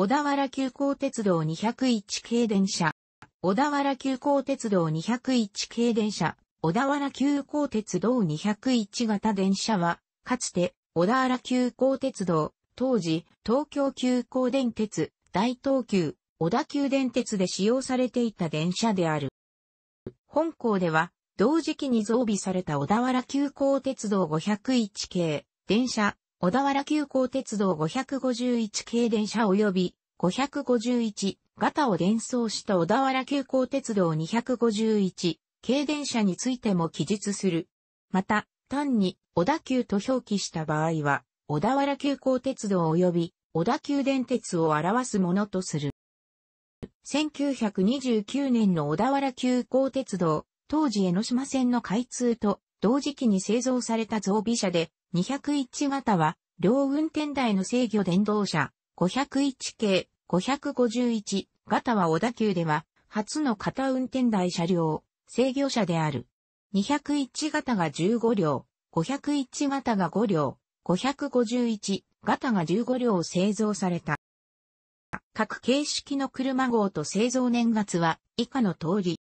小田原急行鉄道201系電車。小田原急行鉄道201系電車。小田原急行鉄道201型電車は、かつて、小田原急行鉄道、当時、東京急行電鉄、大東急、小田急電鉄で使用されていた電車である。本校では、同時期に増備された小田原急行鉄道501系、電車、小田原急行鉄道551系電車及び551型を連想した小田原急行鉄道251系電車についても記述する。また、単に小田急と表記した場合は、小田原急行鉄道及び小田急電鉄を表すものとする。1929年の小田原急行鉄道、当時江ノ島線の開通と同時期に製造された増備車で、201型は、両運転台の制御電動車、501系、551型は小田急では、初の型運転台車両、制御車である。201型が15両、501型が5両、551型が15両製造された。各形式の車号と製造年月は以下の通り。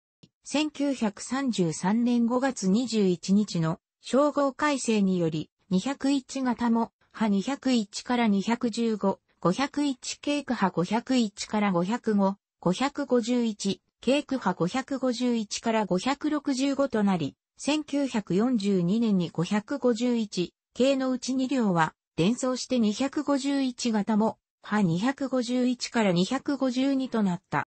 1933年5月21日の称号改正により201型も、波201から215、501ケーク波501から505、551ケーク波551から565となり、1942年に551系のうち2両は、伝送して251型も、波251から252となった。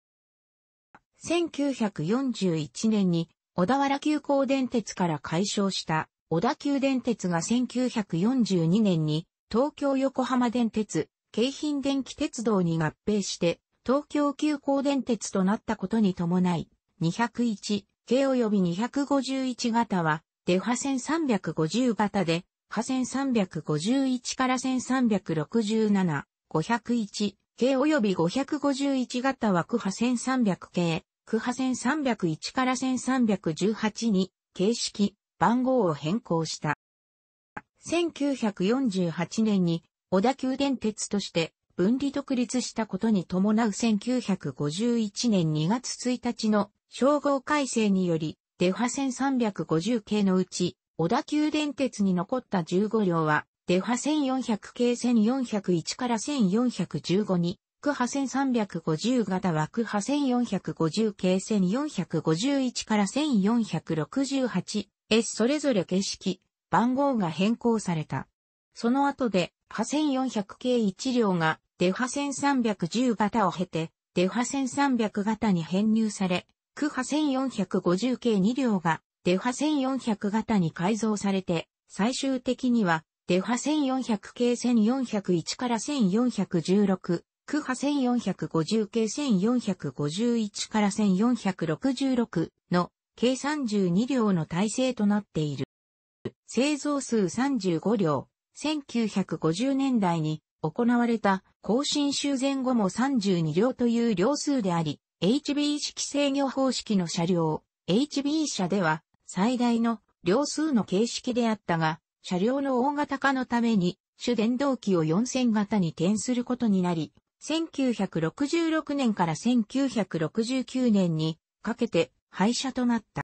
1941年に小田原急行電鉄から解消した小田急電鉄が1942年に東京横浜電鉄、京浜電気鉄道に合併して、東京急行電鉄となったことに伴い、201系及び251型は、出波線350型で、波線351から1367、501系及び551型は区波線300系、区波線301から1318に、形式、番号を変更した。1948年に小田急電鉄として分離独立したことに伴う1951年2月1日の称号改正により、デファ1350系のうち、小田急電鉄に残った15両は、デファ1400系1401から1415に、区派1350型は区派1450系1451から1468 S それぞれ形式、番号が変更された。その後で、破1400系1両が、デハ1310型を経て、デハ1300型に編入され、区ハ1450系2両が、デハ1400型に改造されて、最終的には、デハ1400系1401から1416、区ハ1450系1451から1466の計32両の体制となっている。製造数35両、1950年代に行われた更新修繕後も32両という両数であり、HB 式制御方式の車両、HB 車では最大の両数の形式であったが、車両の大型化のために主電動機を4000型に転することになり、1966年から1969年にかけて廃車となった。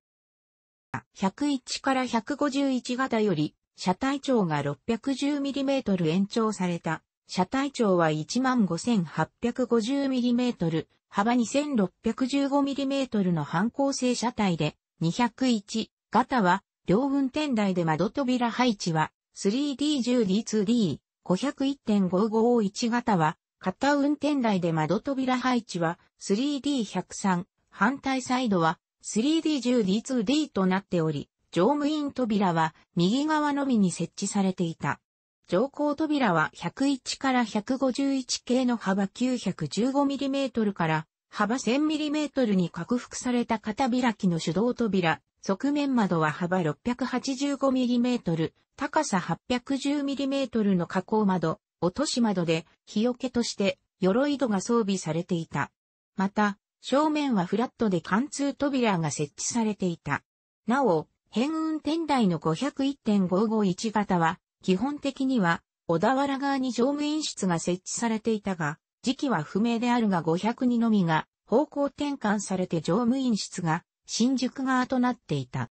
101から151型より、車体長が 610mm 延長された。車体長は 15,850mm、幅 2,615mm の半構成車体で、201型は、両運転台で窓扉配置は、3D10D2D、501.551型は、片運転台で窓扉配置は、3D103、反対サイドは、3D10D2D となっており、乗務員扉は右側のみに設置されていた。乗降扉は101から151系の幅 915mm から幅 1000mm に拡幅された片開きの手動扉、側面窓は幅 685mm、高さ 810mm の加工窓、落とし窓で日よけとして鎧戸が装備されていた。また、正面はフラットで貫通扉が設置されていた。なお、変運転台の501.551型は、基本的には、小田原側に乗務員室が設置されていたが、時期は不明であるが502のみが、方向転換されて乗務員室が、新宿側となっていた。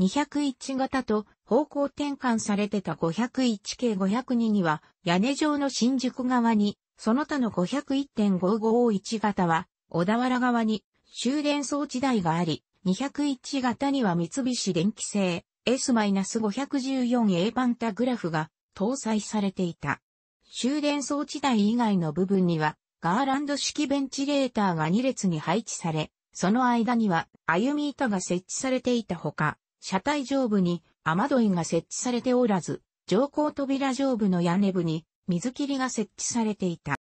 201型と方向転換されてた501系502には、屋根上の新宿側に、その他の501.551型は、小田原側に終電装置台があり、201型には三菱電機製 S-514A パンタグラフが搭載されていた。終電装置台以外の部分にはガーランド式ベンチレーターが2列に配置され、その間には歩み板が設置されていたほか、車体上部に雨どいが設置されておらず、乗降扉上部の屋根部に水切りが設置されていた。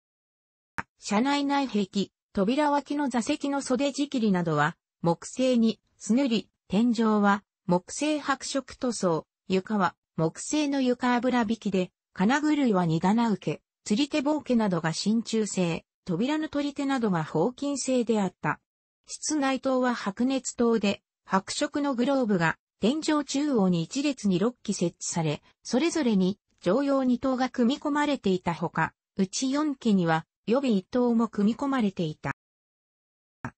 車内内壁、扉脇の座席の袖仕切りなどは木製にすぬり、天井は木製白色塗装、床は木製の床油引きで、金狂は荷棚受け、釣り手棒家などが真鍮製、扉の取り手などが方金製であった。室内灯は白熱灯で、白色のグローブが天井中央に一列に6基設置され、それぞれに常用二灯が組み込まれていたほか、うち4基には予備一等も組み込まれていた。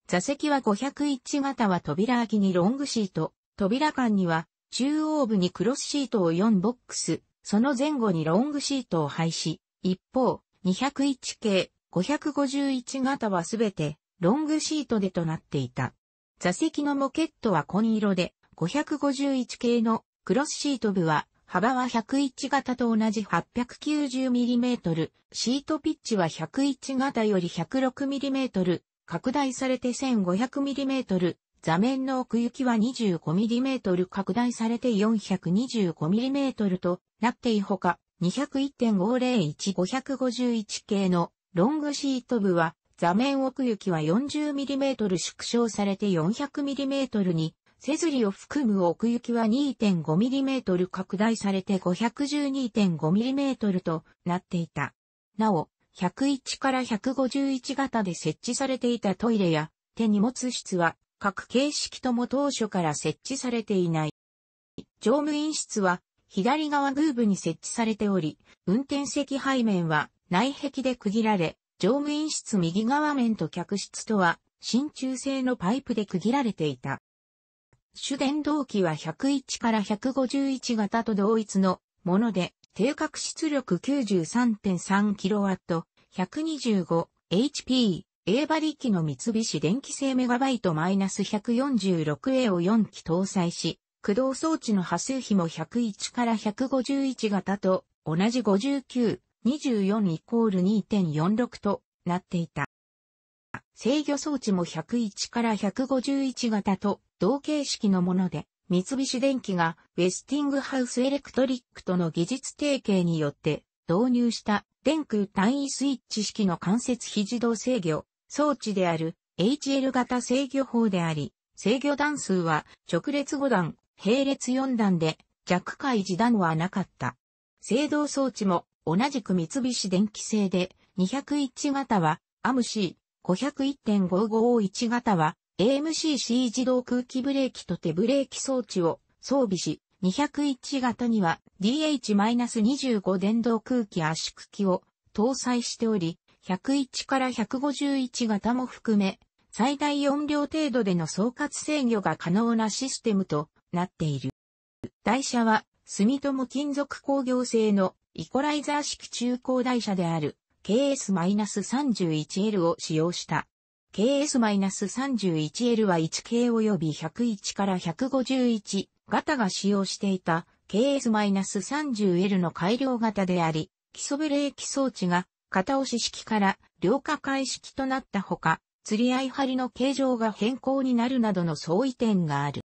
座席は501型は扉空きにロングシート、扉間には中央部にクロスシートを4ボックス、その前後にロングシートを配し、一方、201系、551型はすべてロングシートでとなっていた。座席のモケットは紺色で、551系のクロスシート部は幅は101型と同じ 890mm、シートピッチは101型より 106mm、拡大されて 1500mm、座面の奥行きは 25mm 拡大されて 425mm となっていほか、201.501551系のロングシート部は座面奥行きは 40mm 縮小されて 400mm に背釣を含む奥行きは 2.5mm 拡大されて 512.5mm となっていた。なお、101から151型で設置されていたトイレや手荷物室は各形式とも当初から設置されていない。乗務員室は左側グーブに設置されており、運転席背面は内壁で区切られ、乗務員室右側面と客室とは真鍮製のパイプで区切られていた。主電動機は101から151型と同一のもので、定格出力 93.3kW、125HP、A 馬力の三菱電気製メガバイト -146A を4機搭載し、駆動装置の波数比も101から151型と同じ59、24イコール2.46となっていた。制御装置も101から151型と同形式のもので、三菱電機がウェスティングハウスエレクトリックとの技術提携によって導入した電空単位スイッチ式の間接非自動制御装置である HL 型制御法であり、制御段数は直列5段、並列4段で弱回時段はなかった。制動装置も同じく三菱電機製で201型は AMC、501.551型は AMCC 自動空気ブレーキと手ブレーキ装置を装備し、201型には DH-25 電動空気圧縮機を搭載しており、101から151型も含め、最大4両程度での総括制御が可能なシステムとなっている。台車は、住友金属工業製のイコライザー式中高台車である KS-31L を使用した。KS-31L は 1K 及び101から151型が使用していた KS-30L の改良型であり、基礎ブレーキ装置が片押し式から両下開式となったほか、釣り合い針の形状が変更になるなどの相違点がある。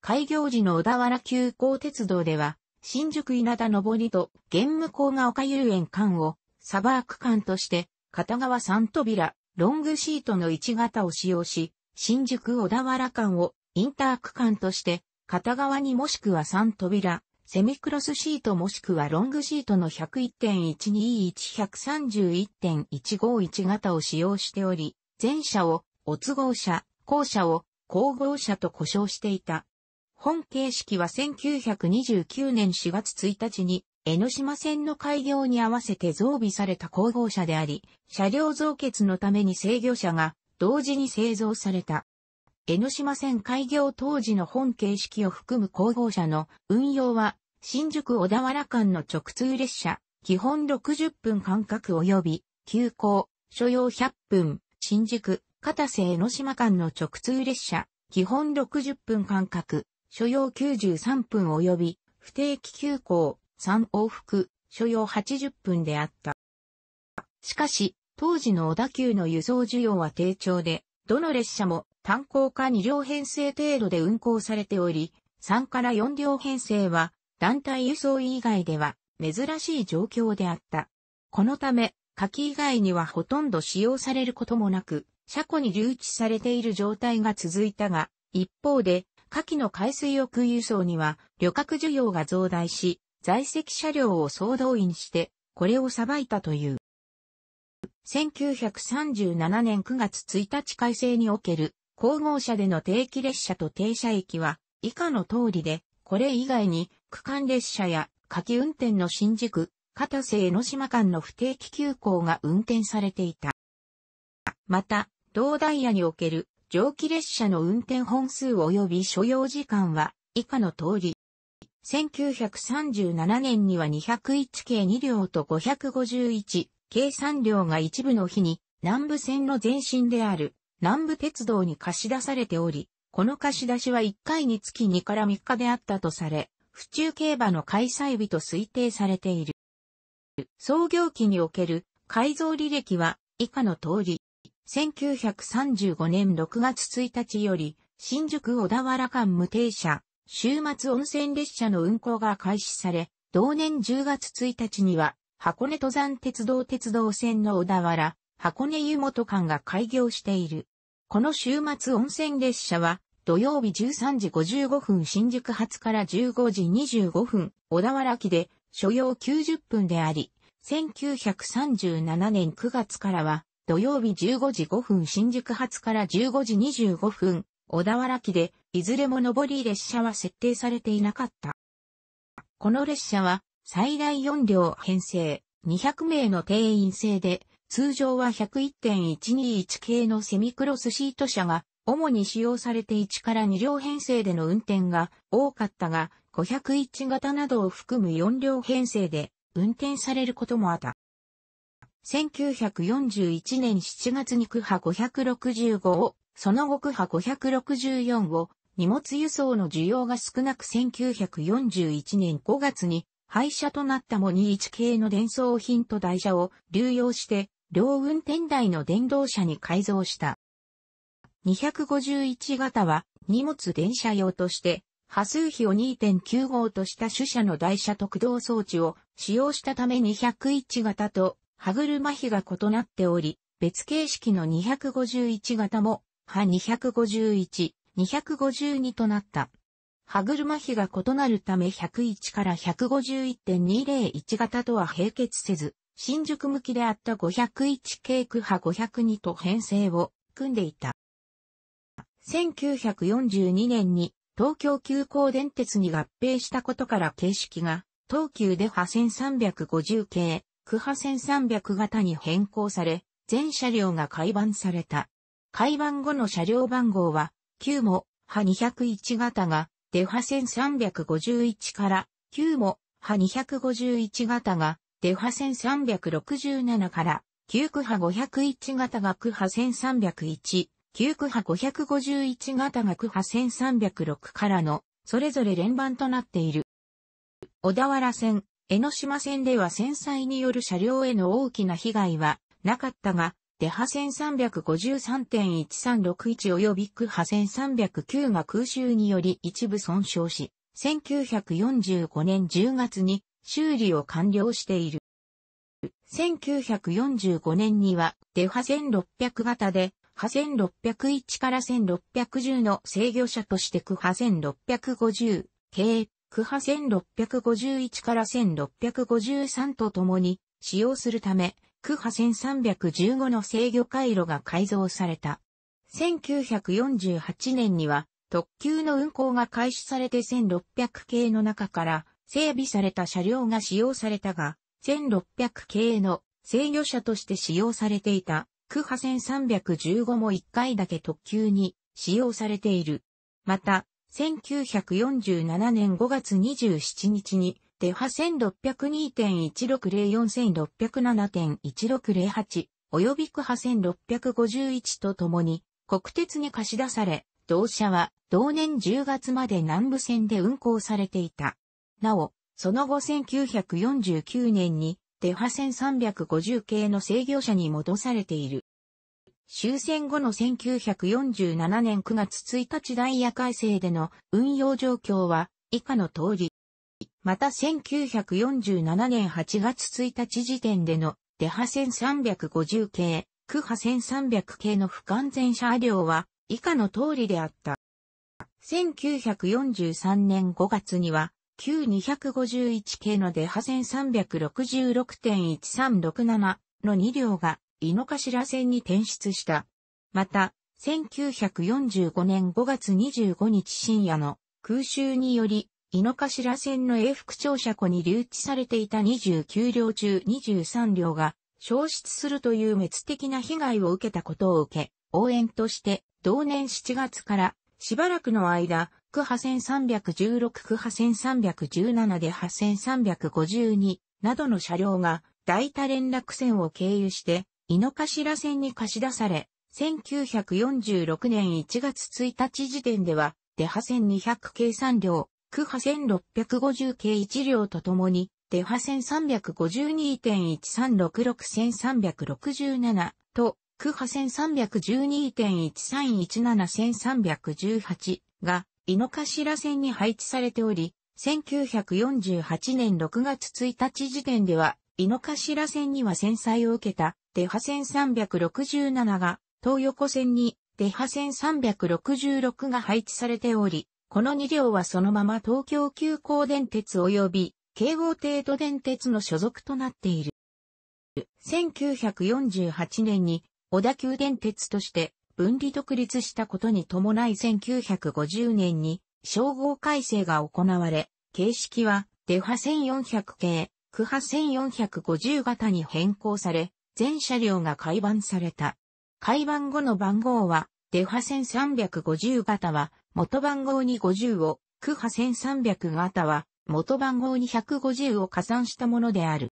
開業時の小田原急行鉄道では、新宿稲田上りと玄武港が丘遊園間をサバーク間として、片側3扉、ロングシートの1型を使用し、新宿小田原間をインター区間として、片側にもしくは3扉、セミクロスシートもしくはロングシートの101.121-131.151型を使用しており、前者を、お都合車、後者を、交合車と呼称していた。本形式は1929年4月1日に江ノ島線の開業に合わせて増備された工補車であり、車両増結のために制御車が同時に製造された。江ノ島線開業当時の本形式を含む工補車の運用は、新宿小田原間の直通列車、基本60分間隔及び、急行、所要100分、新宿、片瀬江ノ島間の直通列車、基本60分間隔、所要93分及び、不定期急行、3往復、所要80分であった。しかし、当時の小田急の輸送需要は低調で、どの列車も単行か2両編成程度で運行されており、3から4両編成は団体輸送以外では珍しい状況であった。このため、夏季以外にはほとんど使用されることもなく、車庫に留置されている状態が続いたが、一方で、夏季の海水浴輸送には旅客需要が増大し、在籍車両を総動員して、これを裁いたという。1937年9月1日改正における、皇后車での定期列車と停車駅は、以下の通りで、これ以外に、区間列車や、夏季運転の新宿、片瀬江ノ島間の不定期急行が運転されていた。また、同ダイヤにおける、蒸気列車の運転本数及び所要時間は、以下の通り、1937年には201系2両と551系3両が一部の日に南部線の前身である南部鉄道に貸し出されており、この貸し出しは1回につき2から3日であったとされ、府中競馬の開催日と推定されている。創業期における改造履歴は以下の通り、1935年6月1日より新宿小田原間無停車週末温泉列車の運行が開始され、同年10月1日には、箱根登山鉄道鉄道線の小田原、箱根湯本間が開業している。この週末温泉列車は、土曜日13時55分新宿発から15時25分、小田原駅で、所要90分であり、1937年9月からは、土曜日15時5分新宿発から15時25分、小田原駅で、いずれも上り列車は設定されていなかった。この列車は最大4両編成、200名の定員制で、通常は101.121系のセミクロスシート車が主に使用されて1から2両編成での運転が多かったが、501型などを含む4両編成で運転されることもあった。1941年7月に区波565を、その後区波564を荷物輸送の需要が少なく1941年5月に廃車となったも21系の電装品と台車を流用して両運転台の電動車に改造した。251型は荷物電車用として波数比を2.95とした主車の台車と駆動装置を使用したため201型と歯車比が異なっており、別形式の251型も、波251、252となった。歯車比が異なるため101から151.201型とは並結せず、新宿向きであった501系区波502と編成を組んでいた。1942年に東京急行電鉄に合併したことから形式が東急で波線350系、区波線300型に変更され、全車両が改版された。改版後の車両番号は9も波201型が、デファ1351から、9も波251型が、デファ1367から、9区波501型が区波1301、9区波551型が区波1306からの、それぞれ連番となっている。小田原線、江ノ島線では戦災による車両への大きな被害はなかったが、デハ1353.1361及びクハ1309が空襲により一部損傷し、1945年10月に修理を完了している。1945年には、デハ1600型で、ハ1601から1610の制御者としてクハ1650、系、クハ1651から1653と共に使用するため、ク波1315の制御回路が改造された。1948年には特急の運行が開始されて1600系の中から整備された車両が使用されたが、1600系の制御車として使用されていた区波1315も1回だけ特急に使用されている。また、1947年5月27日にデハ1602.1604、6 0 7 1 6 0 8及び区派1651とともに、国鉄に貸し出され、同社は同年10月まで南部線で運行されていた。なお、その後1949年に、デハ1 350系の制御車に戻されている。終戦後の1947年9月1日ダイヤ改正での運用状況は以下の通り、また1947年8月1日時点でのデハ1350系、クハ1300系の不完全車両は以下の通りであった。1943年5月には、旧251系のデハ線366.1367の2両が井の頭線に転出した。また、1945年5月25日深夜の空襲により井の頭線の永福庁舎庫に留置されていた29両中23両が消失するという滅的な被害を受けたことを受け、応援として同年7月からしばらくの間、区派1316区派1317で8352などの車両が大多連絡線を経由して井の頭線に貸し出され、1946年1月1日時点では、出派線200計算量、区波1650系1両とともに、デハ1352.1366-1367と、区波1312.1317-1318が、井の頭線に配置されており、1948年6月1日時点では、井の頭線には戦災を受けた、デハ1367が、東横線に、デハ1366が配置されており、この2両はそのまま東京急行電鉄及び京王帝都電鉄の所属となっている。1948年に小田急電鉄として分離独立したことに伴い1950年に称号改正が行われ、形式はデハ1400系、区ハ1450型に変更され、全車両が改版された。改版後の番号は、デハ1350型は元番号に50を、区波1300型は、元番号に150を加算したものである。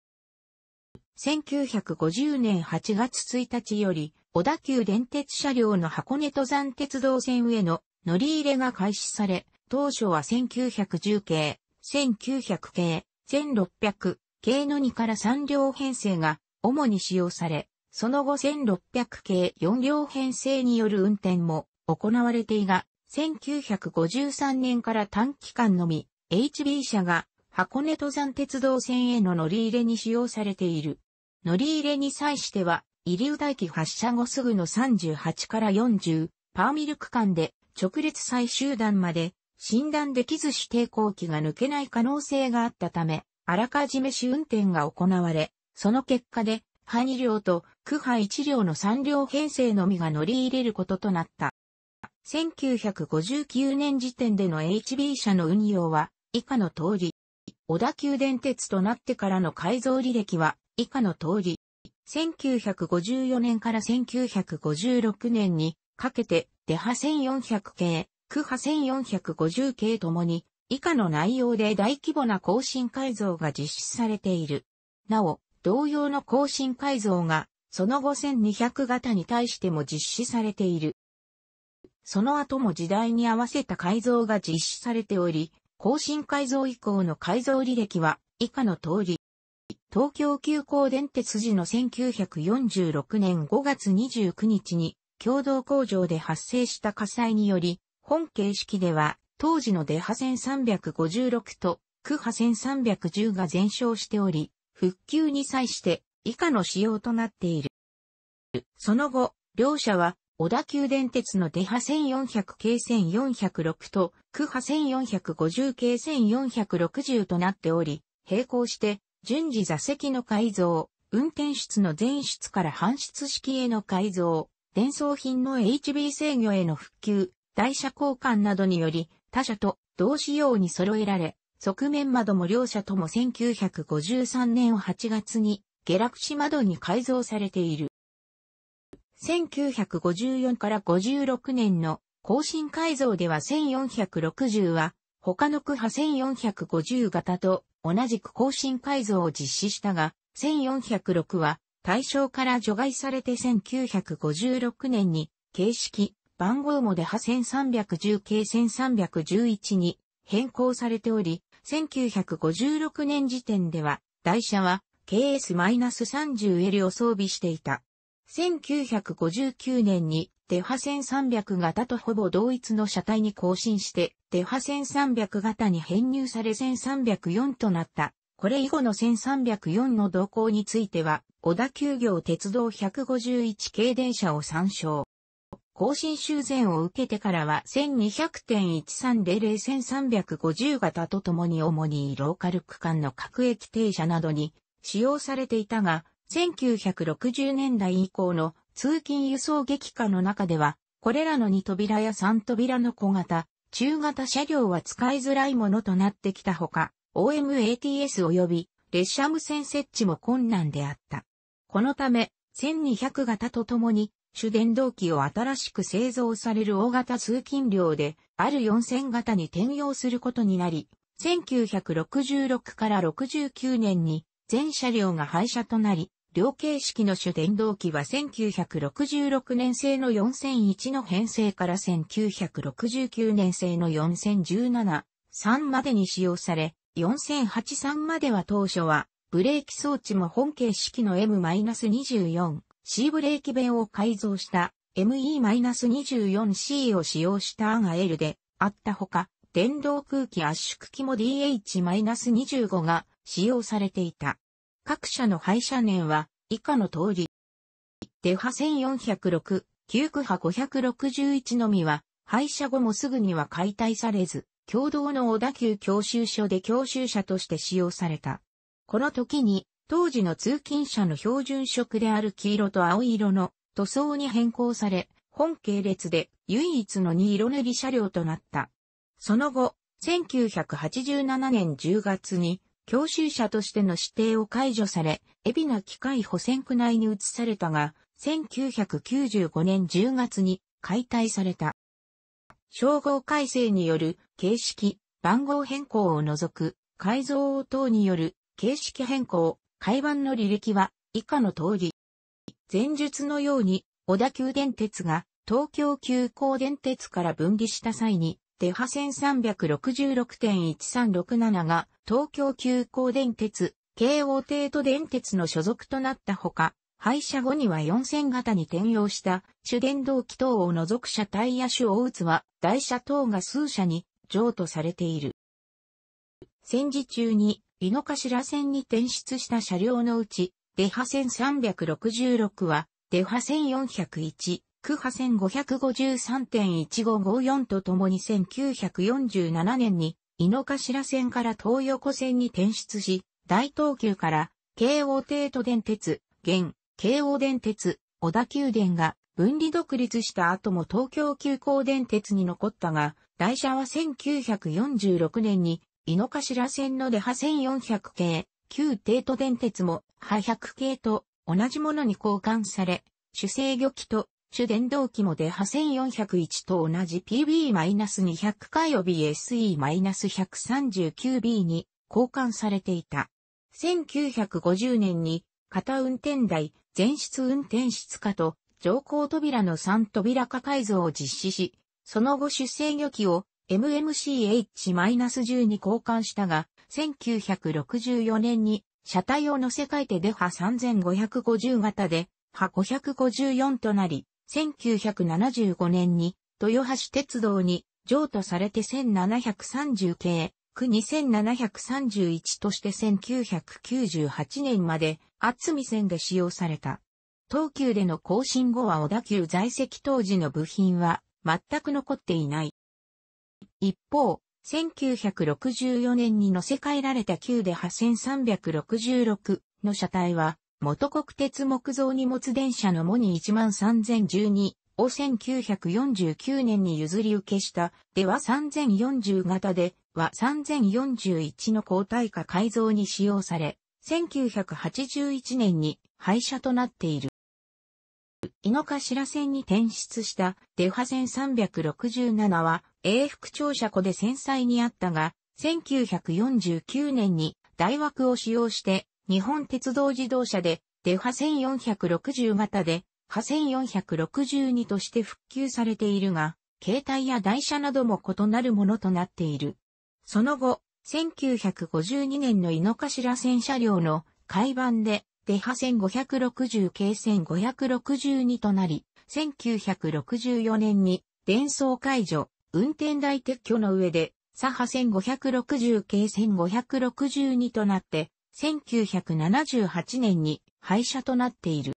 1950年8月1日より、小田急電鉄車両の箱根登山鉄道線への乗り入れが開始され、当初は1910系、1900系、1600系の2から3両編成が主に使用され、その後1600系4両編成による運転も行われていが、1953年から短期間のみ、HB 社が箱根登山鉄道線への乗り入れに使用されている。乗り入れに際しては、入浦駅発車後すぐの38から40、パーミル区間で直列最終段まで診断できず指定後期が抜けない可能性があったため、あらかじめ試運転が行われ、その結果で、ハニ両と区派1両の3両編成のみが乗り入れることとなった。1959年時点での HB 車の運用は以下の通り。小田急電鉄となってからの改造履歴は以下の通り。1954年から1956年にかけてデハ1400系、区ハ1450系ともに以下の内容で大規模な更新改造が実施されている。なお、同様の更新改造がその後1200型に対しても実施されている。その後も時代に合わせた改造が実施されており、更新改造以降の改造履歴は以下の通り。東京急行電鉄時の1946年5月29日に共同工場で発生した火災により、本形式では当時の出波線356と区波線310が全焼しており、復旧に際して以下の仕様となっている。その後、両社は小田急電鉄の出波1400系1406と、区波1450系1460となっており、並行して、順次座席の改造、運転室の全室から搬出式への改造、伝送品の HB 制御への復旧、台車交換などにより、他社と同仕様に揃えられ、側面窓も両社とも1953年8月に、下落し窓に改造されている。1954から56年の更新改造では1460は、他の区派1450型と同じく更新改造を実施したが、1406は対象から除外されて1956年に形式、番号もで派1310系1311に変更されており、1956年時点では台車は KS-30L を装備していた。1959年にデハ1300型とほぼ同一の車体に更新して、デハ1300型に編入され1304となった。これ以後の1304の動向については、小田急行鉄道151系電車を参照。更新修繕を受けてからは1200.13001350型とともに主にローカル区間の各駅停車などに使用されていたが、1960年代以降の通勤輸送激化の中では、これらの2扉や3扉の小型、中型車両は使いづらいものとなってきたほか、OMATS 及び列車無線設置も困難であった。このため、1200型とともに、主電動機を新しく製造される大型通勤量で、ある4000型に転用することになり、1966から69年に全車両が廃車となり、両形式の主電動機は1966年製の4001の編成から1969年製の4017、3までに使用され、4083までは当初は、ブレーキ装置も本形式の M-24、C ブレーキ弁を改造した ME-24C を使用したアガエルであったほか、電動空気圧縮機も DH-25 が使用されていた。各社の廃車年は以下の通り。デハ1406、旧区派561のみは、廃車後もすぐには解体されず、共同の小田急教習所で教習車として使用された。この時に、当時の通勤車の標準色である黄色と青色の塗装に変更され、本系列で唯一の二色塗り車両となった。その後、1987年10月に教習者としての指定を解除され、海老名機械保線区内に移されたが、1995年10月に解体された。称号改正による形式、番号変更を除く改造等による形式変更、改版の履歴は以下の通り。前述のように小田急電鉄が東京急行電鉄から分離した際にデハ1 366.1367が東京急行電鉄、京王帝都電鉄の所属となったほか、廃車後には4線型に転用した主電動機等を除く車体や主を打つは台車等が数車に譲渡されている。戦時中に井の頭線に転出した車両のうち、デハ1 366は、デハ1 401、ク波1553.1554とともに1947年に井の頭線から東横線に転出し、大東急から京王帝都電鉄、現、京王電鉄、小田急電が分離独立した後も東京急行電鉄に残ったが、台車は1946年に井の頭線の出派1400系、旧帝都電鉄も波100系と同じものに交換され、主制御機と主電動機もデハ1401と同じ PB-200 回び SE-139B に交換されていた。1950年に片運転台、全室運転室化と乗降扉の3扉化改造を実施し、その後出生魚機を MMCH-10 に交換したが、1964年に車体を乗せ替えてデハ3550型で、ハ554となり、1975年に豊橋鉄道に譲渡されて1730系、区2731として1998年まで厚見線で使用された。東急での更新後は小田急在籍当時の部品は全く残っていない。一方、1964年に乗せ替えられた旧で8366の車体は元国鉄木造荷物電車のモニ13012を1949年に譲り受けしたでは3040型では3041の交代化改造に使用され、1981年に廃車となっている。井の頭線に転出したデファ線367は永福庁舎庫で戦災にあったが、1949年に大枠を使用して日本鉄道自動車で、デハ1460型で、ハ1462として復旧されているが、携帯や台車なども異なるものとなっている。その後、1952年の井の頭線車両の海板で、デハ1560系線562となり、1964年に、伝送解除、運転台撤去の上で、左派1560系線562となって、1978年に廃車となっている。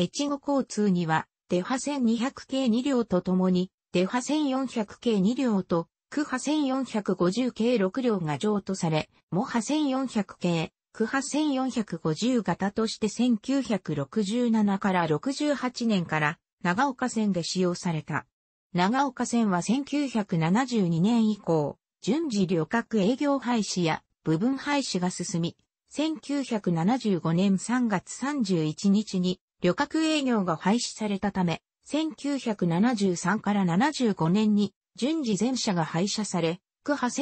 越後交通には、デハ1200系2両とともに、デハ1400系2両と、クハ1450系6両が譲渡され、モハ1400系、クハ1450型として1967から68年から長岡線で使用された。長岡線は1972年以降、順次旅客営業廃止や部分廃止が進み、1975年3月31日に旅客営業が廃止されたため、1973から75年に順次全車が廃車され、区派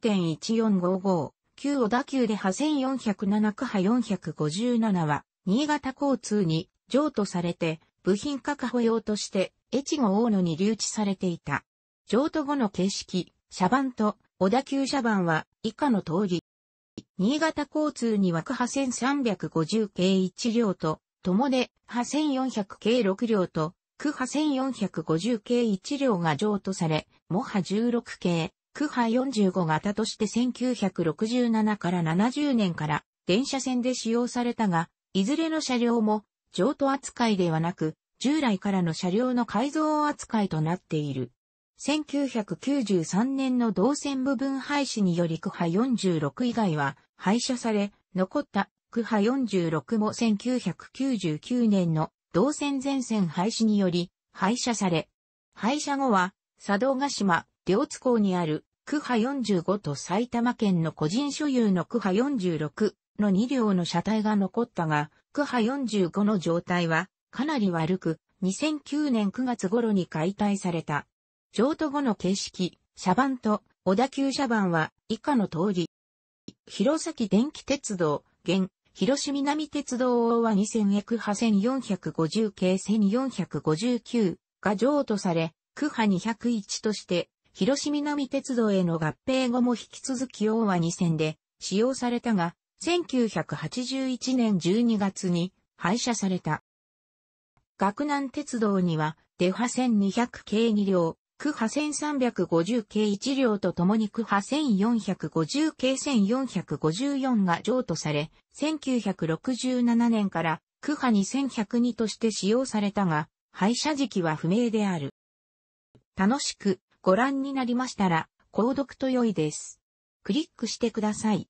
1452.1455、旧小田急で派1407区派457は、新潟交通に譲渡されて、部品確保用として、越後大野に留置されていた。譲渡後の形式、車番と小田急車番は以下の通り、新潟交通に枠派1350系1両と、友で派1400系6両と、区派1450系1両が譲渡され、モ派16系、区派45型として1967から70年から電車線で使用されたが、いずれの車両も譲渡扱いではなく、従来からの車両の改造扱いとなっている。1993年の動線部分廃止により区派46以外は廃車され、残った区派46も1999年の動線全線廃止により廃車され、廃車後は佐渡島両津港にある区派45と埼玉県の個人所有の区派46の2両の車体が残ったが、区派45の状態はかなり悪く、2009年9月頃に解体された。譲渡後の形式、車番と小田急車番は以下の通り。広崎電気鉄道、現、広島南鉄道大和2000エクハ1450系1459が譲渡され、区派201として、広島南鉄道への合併後も引き続き大和2000で使用されたが、1981年12月に廃車された。学南鉄道には、デフ1200系2両、区波1350系1両とともに区波1450系1454が譲渡され、1967年から区波2102として使用されたが、廃車時期は不明である。楽しくご覧になりましたら、購読と良いです。クリックしてください。